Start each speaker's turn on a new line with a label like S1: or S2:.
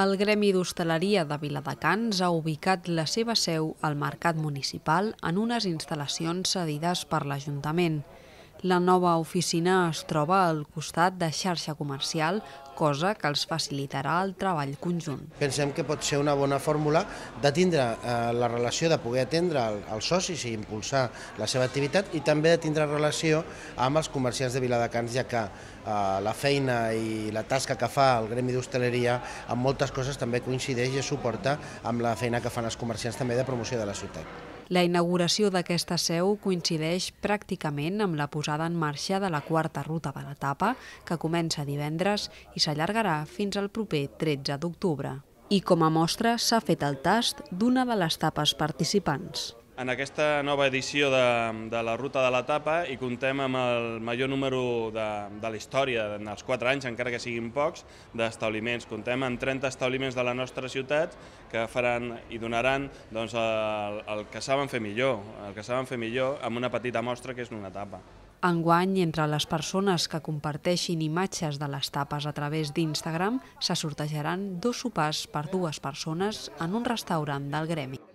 S1: El Gremi d'Hostaleria de Viladecans ha ubicat la seva seu al Mercat Municipal en unes instal·lacions cedides per l'Ajuntament. La nova oficina es troba al costat de xarxa comercial, cosa que els facilitarà el treball conjunt.
S2: Pensem que pot ser una bona fórmula de tindre eh, la relació, de poder atendre el, els socis i impulsar la seva activitat i també de tindre relació amb els comerciants de Viladecans, ja que eh, la feina i la tasca que fa el gremi d'hostaleria en moltes coses també coincideix i suporta amb la feina que fan els comerciants també de promoció de la ciutat.
S1: La inauguració d'aquesta seu coincideix pràcticament amb la posada en marxa de la quarta ruta de l'etapa, que comença divendres i s'allargarà fins al proper 13 d'octubre. I com a mostra s'ha fet el tast d'una de les tapes participants
S3: en aquesta nova edició de, de la Ruta de la Tapa i comptem amb el major número de, de la història, en els 4 anys, encara que siguin pocs, d'establiments. Comptem amb 30 establiments de la nostra ciutat que faran i donaran doncs, el, el que saben fer millor, el que saben fer millor amb una petita mostra que és una tapa.
S1: Enguany, entre les persones que comparteixin imatges de les tapes a través d'Instagram, se sortejaran dos sopars per dues persones en un restaurant del gremi.